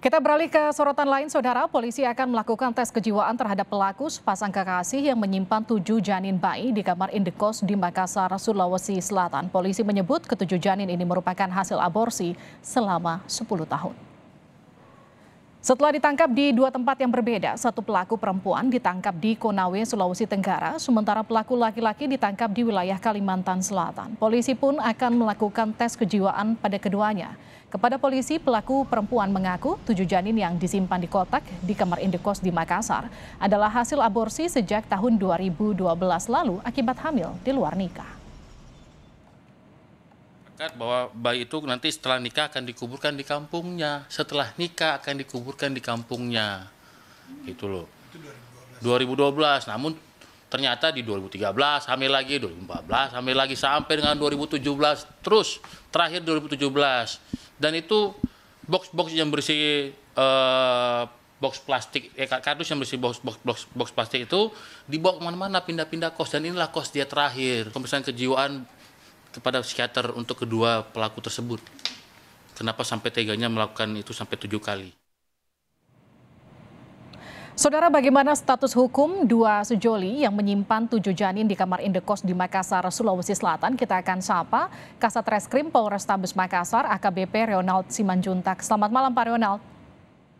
Kita beralih ke sorotan lain, Saudara. Polisi akan melakukan tes kejiwaan terhadap pelaku sepasang kekasih yang menyimpan tujuh janin bayi di kamar indekos di Makassar, Sulawesi Selatan. Polisi menyebut ketujuh janin ini merupakan hasil aborsi selama 10 tahun. Setelah ditangkap di dua tempat yang berbeda, satu pelaku perempuan ditangkap di Konawe, Sulawesi Tenggara, sementara pelaku laki-laki ditangkap di wilayah Kalimantan Selatan. Polisi pun akan melakukan tes kejiwaan pada keduanya. Kepada polisi, pelaku perempuan mengaku tujuh janin yang disimpan di kotak di kamar indekos di Makassar adalah hasil aborsi sejak tahun 2012 lalu akibat hamil di luar nikah sepakat bahwa bayi itu nanti setelah nikah akan dikuburkan di kampungnya. Setelah nikah akan dikuburkan di kampungnya. Gitu loh. Itu 2012. 2012. Namun ternyata di 2013 hamil lagi, 2014 hamil lagi sampai dengan 2017 terus terakhir 2017. Dan itu box-box yang berisi uh, box plastik eh, kardus yang berisi box box box, box plastik itu dibawa kemana-mana pindah-pindah kos dan inilah kos dia terakhir pemeriksaan kejiwaan kepada psikiater untuk kedua pelaku tersebut. Kenapa sampai teganya melakukan itu sampai tujuh kali? Saudara, bagaimana status hukum dua sejoli yang menyimpan tujuh janin di kamar indekos di Makassar, Sulawesi Selatan? Kita akan sapa Kasat Reskrim Polrestabes Makassar, AKBP Ronald Simanjuntak. Selamat malam Pak Ronald.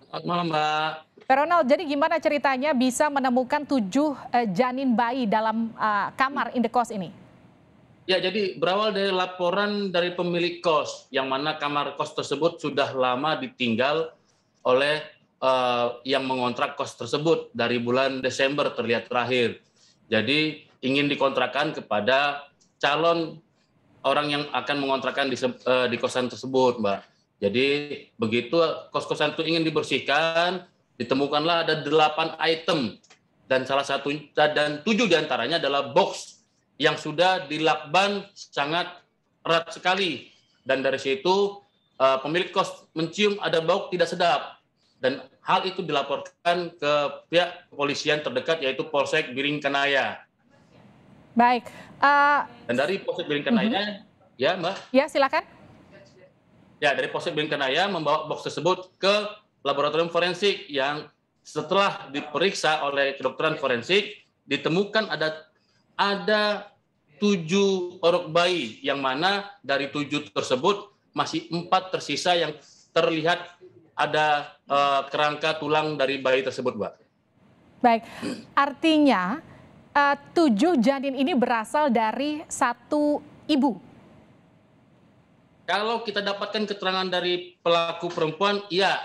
Selamat malam Mbak. Pak Ronald, jadi gimana ceritanya bisa menemukan tujuh eh, janin bayi dalam eh, kamar indekos ini? Ya, jadi berawal dari laporan dari pemilik kos, yang mana kamar kos tersebut sudah lama ditinggal oleh uh, yang mengontrak kos tersebut dari bulan Desember terlihat terakhir. Jadi ingin dikontrakan kepada calon orang yang akan mengontrakkan di, uh, di kosan tersebut, Mbak. Jadi begitu kos-kosan itu ingin dibersihkan, ditemukanlah ada delapan item dan salah satu dan tujuh diantaranya adalah box yang sudah dilakban sangat erat sekali dan dari situ eh, pemilik kos mencium ada bau tidak sedap dan hal itu dilaporkan ke pihak kepolisian terdekat yaitu Polsek Biring Kenaya Baik. Uh, dan dari Polsek Kenaya, uh mhm. -huh. ya Mbak? Ya silakan. Ya dari Polsek Biring Kenaya membawa box tersebut ke laboratorium forensik yang setelah diperiksa oleh kedokteran forensik ditemukan ada ada tujuh orok bayi yang mana dari tujuh tersebut masih empat tersisa yang terlihat ada uh, kerangka tulang dari bayi tersebut, Mbak. Baik, artinya uh, tujuh janin ini berasal dari satu ibu. Kalau kita dapatkan keterangan dari pelaku perempuan, iya,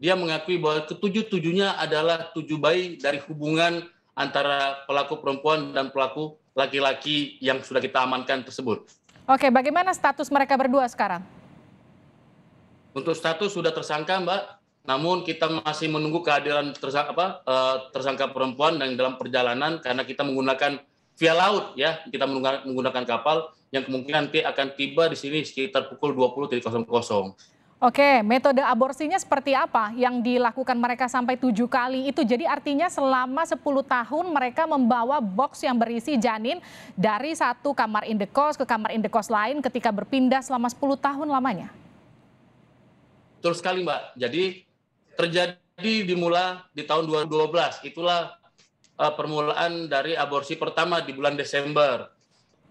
dia mengakui bahwa ketujuh-tujuhnya adalah tujuh bayi dari hubungan antara pelaku perempuan dan pelaku laki-laki yang sudah kita amankan tersebut. Oke, bagaimana status mereka berdua sekarang? Untuk status sudah tersangka, Mbak. Namun kita masih menunggu kehadiran tersangka, apa, eh, tersangka perempuan dan dalam perjalanan karena kita menggunakan via laut ya, kita menggunakan kapal yang kemungkinan nanti akan tiba di sini sekitar pukul 20.00. Oke, metode aborsinya seperti apa yang dilakukan mereka sampai tujuh kali itu? Jadi artinya selama 10 tahun mereka membawa box yang berisi janin dari satu kamar indekos ke kamar indekos lain ketika berpindah selama 10 tahun lamanya? Betul sekali Mbak. Jadi terjadi dimula di tahun 2012. Itulah uh, permulaan dari aborsi pertama di bulan Desember.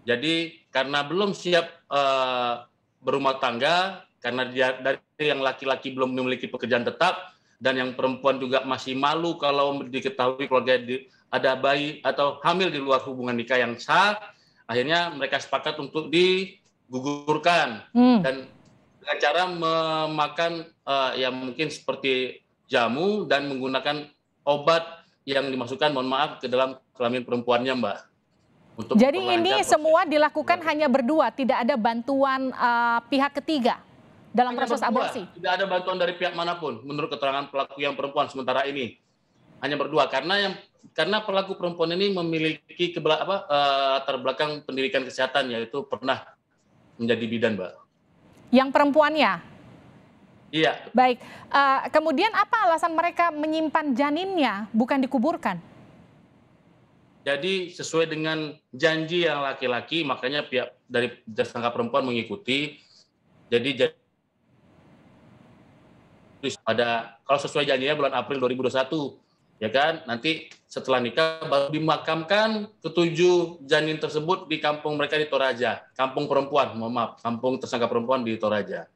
Jadi karena belum siap uh, berumah tangga, karena dia dari yang laki-laki belum memiliki pekerjaan tetap dan yang perempuan juga masih malu kalau diketahui keluarga di, ada bayi atau hamil di luar hubungan nikah yang sah akhirnya mereka sepakat untuk digugurkan hmm. dan dengan cara memakan uh, eh, yang mungkin seperti jamu dan menggunakan obat yang dimasukkan mohon maaf ke dalam kelamin perempuannya mbak untuk jadi ini semua dilakukan hanya berdua tidak ada bantuan uh, pihak ketiga dalam hanya proses berdua. aborsi. Tidak ada bantuan dari pihak manapun menurut keterangan pelaku yang perempuan sementara ini. Hanya berdua karena yang karena pelaku perempuan ini memiliki kebel apa uh, latar belakang pendidikan kesehatan yaitu pernah menjadi bidan, Mbak. Yang perempuannya? Iya. Baik. Uh, kemudian apa alasan mereka menyimpan janinnya bukan dikuburkan? Jadi sesuai dengan janji yang laki-laki, makanya pihak dari tersangka perempuan mengikuti. Jadi pada kalau sesuai janjinya bulan April 2021 ya kan nanti setelah nikah baru dimakamkan ketujuh janin tersebut di kampung mereka di Toraja kampung perempuan mohon maaf kampung tersangka perempuan di Toraja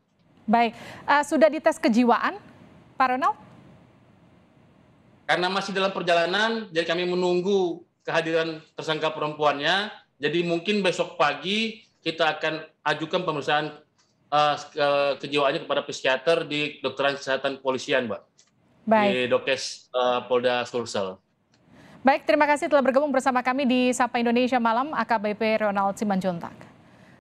baik uh, sudah dites kejiwaan Pak Ronald karena masih dalam perjalanan jadi kami menunggu kehadiran tersangka perempuannya jadi mungkin besok pagi kita akan ajukan pemeriksaan uh, kejiwaannya kepada psikiater di dokteran kesehatan polisian, Mbak. Baik. Di Dokes uh, Polda Sulsel. Baik, terima kasih telah bergabung bersama kami di Sapa Indonesia Malam AKBP Ronald Simanjuntak.